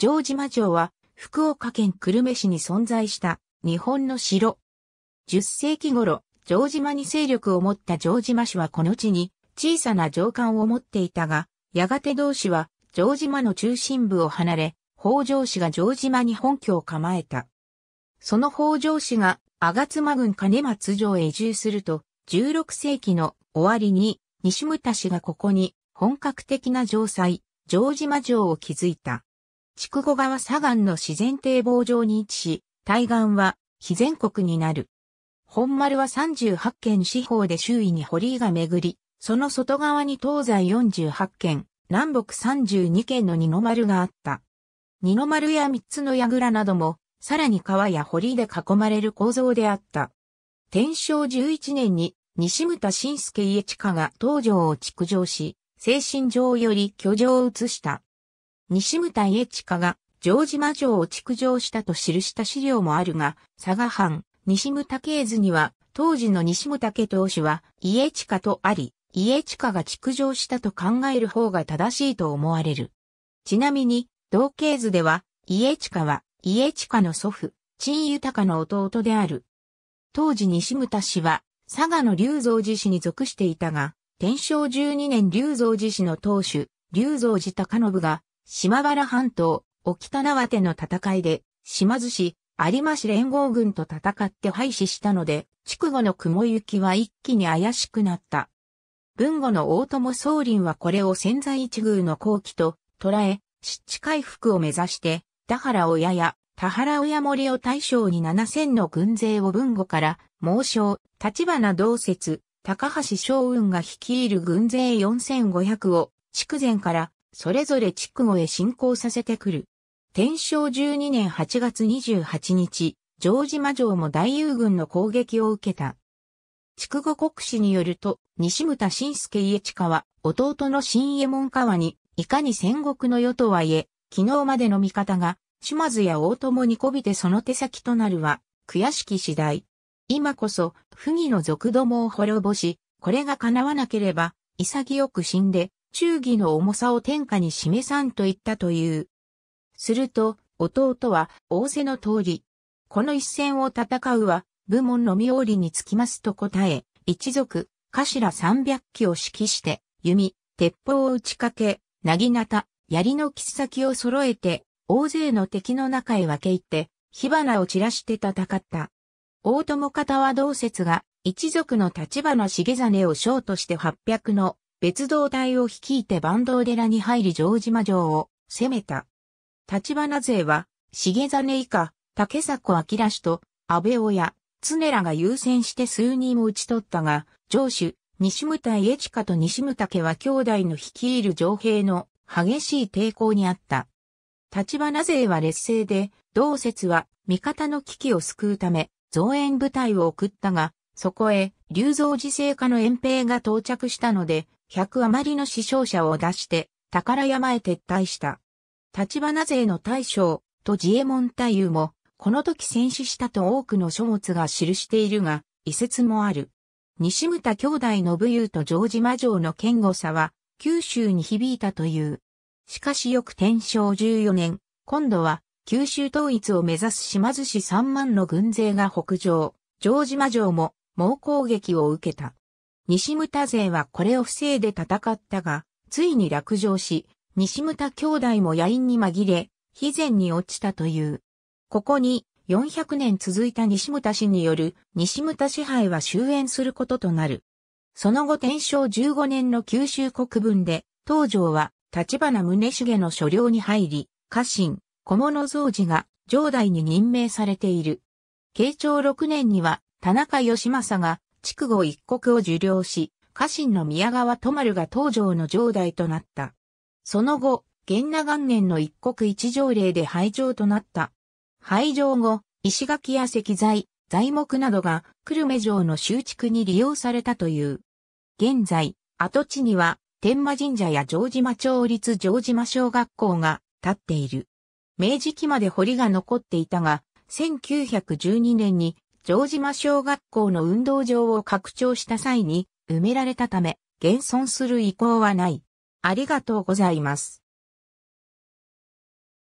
城島城は福岡県久留米市に存在した日本の城。10世紀頃、城島に勢力を持った城島氏はこの地に小さな城管を持っていたが、やがて同氏は城島の中心部を離れ、北条氏が城島に本拠を構えた。その北条氏が吾妻郡金松城へ移住すると、16世紀の終わりに西牟田氏がここに本格的な城塞、城島城を築いた。筑後川左岸の自然堤防上に位置し、対岸は非全国になる。本丸は38県四方で周囲に堀井が巡り、その外側に東西48県、南北32県の二の丸があった。二の丸や三つの櫓なども、さらに川や堀井で囲まれる構造であった。天正11年に西村新助家親が東条を築城し、精神上より居城を移した。西牟田家近が城島城を築城したと記した資料もあるが、佐賀藩西牟田家図には当時の西牟田家当主は家近とあり、家近が築城したと考える方が正しいと思われる。ちなみに、同系図では、家近は家近の祖父、陳豊の弟である。当時西牟田氏は、佐賀の龍造寺氏に属していたが、天正12年龍造寺氏の当主、龍造寺高信が、島原半島、沖田縄手の戦いで、島津市、有馬市連合軍と戦って廃止したので、筑後の雲行きは一気に怪しくなった。文後の大友宗林はこれを潜在一遇の後期と捉え、湿地回復を目指して、田原親や田原親森を大将に7000の軍勢を文後から、猛将、立花同説、高橋昌雲が率いる軍勢4500を、筑前からそれぞれ筑後へ進行させてくる。天正12年8月28日、城島城も大友軍の攻撃を受けた。筑後国史によると、西村新助家近は、弟の新右衛門川に、いかに戦国の世とはいえ、昨日までの味方が、島津や大友にこびてその手先となるは、悔しき次第。今こそ、不義の賊どもを滅ぼし、これが叶わなければ、潔く死んで、忠義の重さを天下に示さんと言ったという。すると、弟は仰せの通り、この一戦を戦うは、部門の妙利につきますと答え、一族、頭三百機を指揮して、弓、鉄砲を打ちかけ、なぎなた、槍の切先を揃えて、大勢の敵の中へ分け入って、火花を散らして戦った。大友方は同説が、一族の立花重真を将として八百の別動隊を率いて坂東寺に入り城島城を攻めた。立花勢は、重真以下、竹迫明氏と、安倍親、常らが優先して数人を討ち取ったが、城主、西武隊越家と西武武は兄弟の率いる城兵の激しい抵抗にあった。立花勢は劣勢で、同説は味方の危機を救うため、増援部隊を送ったが、そこへ、竜蔵寺政家の遠兵が到着したので、100余りの死傷者を出して、宝山へ撤退した。立花勢の大将、と自衛門太夫も、この時戦死したと多くの書物が記しているが、遺説もある。西牟田兄弟の武勇と城島城の堅固さは、九州に響いたという。しかし翌天正14年、今度は、九州統一を目指す島津市3万の軍勢が北上、城島城も猛攻撃を受けた。西牟田勢はこれを防いで戦ったが、ついに落城し、西牟田兄弟も野因に紛れ、肥前に落ちたという。ここに、400年続いた西牟田氏による西牟田支配は終焉することとなる。その後天正15年の九州国分で、東条は立花宗重の所領に入り、家臣、小物造司が城代に任命されている。慶長6年には田中義政が筑後一国を受領し、家臣の宮川と丸が東条の城代となった。その後、源那元年の一国一条例で廃城となった。廃城後、石垣や石材、材木などが久留米城の修築に利用されたという。現在、跡地には天馬神社や城島町立城島小学校が建っている。明治期まで堀が残っていたが、1912年に城島小学校の運動場を拡張した際に埋められたため、現存する意向はない。ありがとうございます。